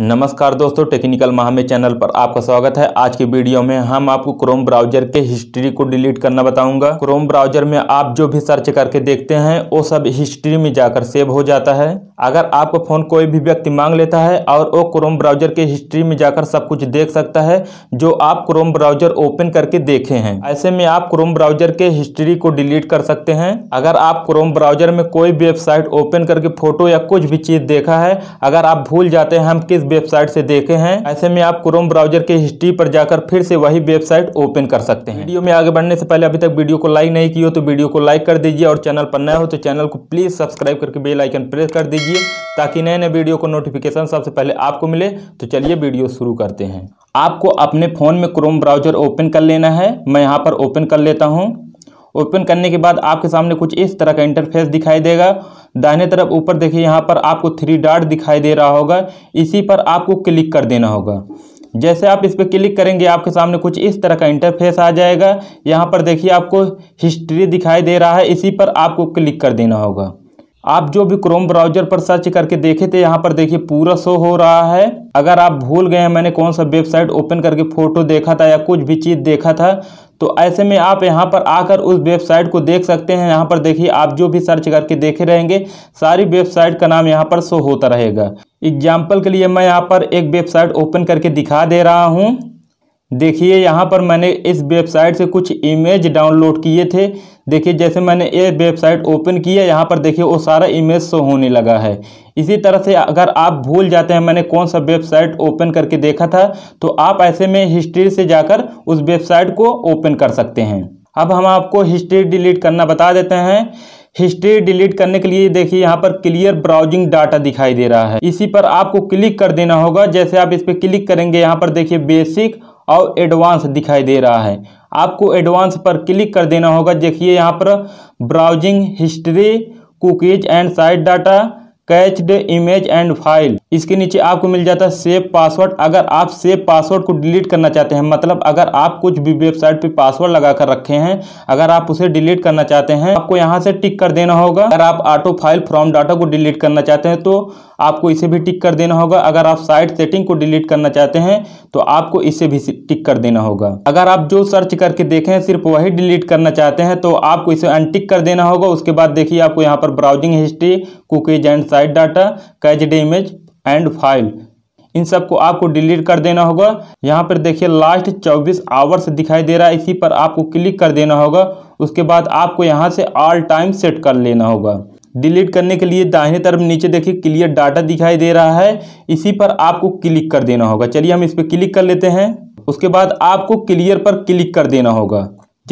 नमस्कार दोस्तों technical महामे channel पर आपका स्वागत है आज की वीडियो में हम आपको क्रोम ब्राउजर के हिस्ट्री को डिलीट करना बताऊंगा क्रोम ब्राउजर में आप जो भी सर्च करके देखते हैं वो सब हिस्ट्री में जाकर सेव हो जाता है अगर आपका फ़ोन कोई भी व्यक्ति मांग लेता है और वो क्रोम ब्राउजर के हिस्ट्री में जाकर सब कुछ देख सकता है जो आप क्रोम ब्राउजर ओपन करके देखे हैं ऐसे में आप क्रोम ब्राउजर के हिस्ट्री को डिलीट कर सकते हैं अगर आप क्रोम ब्राउजर में कोई वेबसाइट ओपन करके फोटो या कुछ भी चीज़ देखा है अगर आप भूल जाते हैं हम किस किस वेबसाइट से देखे हैं ऐसे में आप क्रोम ब्राउजर के हिस्ट्री पर जाकर फिर से वही वेबसाइट ओपन कर सकते हैं वीडियो में आगे बढ़ने से पहले अभी तक वीडियो को लाइक नहीं किया तो वीडियो को लाइक कर दीजिए और चैनल पर नया हो तो चैनल को प्लीज़ सब्सक्राइब करके बेल आइकन प्रेस कर दीजिए ताकि नए नए वीडियो को नोटिफिकेशन सबसे पहले आपको मिले तो चलिए वीडियो शुरू करते हैं आपको अपने फ़ोन में क्रोम ब्राउजर ओपन कर लेना है मैं यहाँ पर ओपन कर लेता हूँ ओपन करने के बाद आपके सामने कुछ इस तरह का इंटरफेस दिखाई देगा दाहिने तरफ ऊपर देखिए यहाँ पर आपको थ्री डॉट दिखाई दे रहा होगा इसी पर आपको क्लिक कर देना होगा जैसे आप इस पर क्लिक करेंगे आपके सामने कुछ इस तरह का इंटरफेस आ जाएगा यहाँ पर देखिए आपको हिस्ट्री दिखाई दे रहा है इसी पर आपको क्लिक कर देना होगा आप जो भी क्रोम ब्राउजर पर सर्च करके देखे थे यहाँ पर देखिए पूरा शो हो रहा है अगर आप भूल गए मैंने कौन सा वेबसाइट ओपन करके फ़ोटो देखा था या कुछ भी चीज़ देखा था तो ऐसे में आप यहाँ पर आकर उस वेबसाइट को देख सकते हैं यहाँ पर देखिए आप जो भी सर्च करके देखे रहेंगे सारी वेबसाइट का नाम यहाँ पर शो होता रहेगा एग्जाम्पल के लिए मैं यहाँ पर एक वेबसाइट ओपन करके दिखा दे रहा हूँ देखिए यहाँ पर मैंने इस वेबसाइट से कुछ इमेज डाउनलोड किए थे देखिए जैसे मैंने ये वेबसाइट ओपन किया यहाँ पर देखिए वो सारा इमेज शो होने लगा है इसी तरह से अगर आप भूल जाते हैं मैंने कौन सा वेबसाइट ओपन करके देखा था तो आप ऐसे में हिस्ट्री से जाकर उस वेबसाइट को ओपन कर सकते हैं अब हम आपको हिस्ट्री डिलीट करना बता देते हैं हिस्ट्री डिलीट करने के लिए देखिए यहाँ पर क्लियर ब्राउजिंग डाटा दिखाई दे रहा है इसी पर आपको क्लिक कर देना होगा जैसे आप इस पर क्लिक करेंगे यहाँ पर देखिए बेसिक और एडवांस दिखाई दे रहा है आपको एडवांस पर क्लिक कर देना होगा देखिए यहाँ पर browsing history cookies and site data cache the image and file इसके नीचे आपको मिल जाता है सेव पासवर्ड अगर आप सेव पासवर्ड को डिलीट करना चाहते हैं मतलब अगर आप कुछ भी वेबसाइट पे पासवर्ड लगा कर रखे हैं अगर आप उसे डिलीट करना चाहते हैं आपको यहाँ से टिक कर देना होगा अगर आप ऑटो फाइल फ्रॉम डाटा को डिलीट करना चाहते हैं तो आपको इसे भी टिक कर देना होगा अगर आप साइट सेटिंग को डिलीट करना चाहते हैं तो आपको इसे भी टिक कर देना होगा अगर आप जो सर्च करके देखें सिर्फ वही डिलीट करना चाहते हैं तो आपको इसे अनटिक कर देना होगा उसके बाद देखिए आपको यहाँ पर browsing history cookies and site data cache the image and file इन सबको आपको डिलीट कर देना होगा यहाँ पर देखिए लास्ट 24 आवर्स दिखाई दे रहा है इसी पर आपको क्लिक कर देना होगा उसके बाद आपको यहाँ से ऑल टाइम सेट कर लेना होगा डिलीट करने के लिए दाहिने तरफ नीचे देखिए क्लियर डाटा दिखाई दे रहा है इसी पर आपको क्लिक कर देना होगा चलिए हम इस पर क्लिक कर लेते हैं उसके बाद आपको क्लियर पर क्लिक कर देना होगा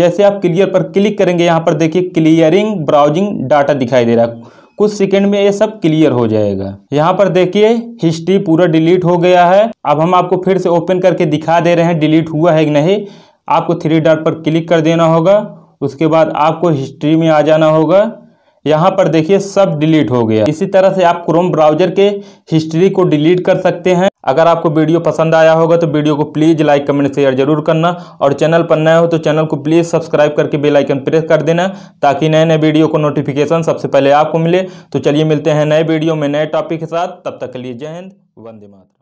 जैसे आप क्लियर पर क्लिक करेंगे यहाँ पर देखिए क्लियरिंग ब्राउजिंग डाटा दिखाई दे रहा है कुछ सेकेंड में ये सब क्लियर हो जाएगा यहाँ पर देखिए हिस्ट्री पूरा डिलीट हो गया है अब हम आपको फिर से ओपन करके दिखा दे रहे हैं डिलीट हुआ है कि नहीं आपको थ्री डॉट पर क्लिक कर देना होगा उसके बाद आपको हिस्ट्री में आ जाना होगा यहाँ पर देखिए सब डिलीट हो गया इसी तरह से आप क्रोम ब्राउजर के हिस्ट्री को डिलीट कर सकते हैं अगर आपको वीडियो पसंद आया होगा तो वीडियो को प्लीज़ लाइक कमेंट शेयर जरूर करना और चैनल पर नए हो तो चैनल को प्लीज़ सब्सक्राइब करके बेल आइकन प्रेस कर देना ताकि नए नए वीडियो को नोटिफिकेशन सबसे पहले आपको मिले तो चलिए मिलते हैं नए वीडियो में नए टॉपिक के साथ तब तक के लिए जय हिंद वंदे मातरम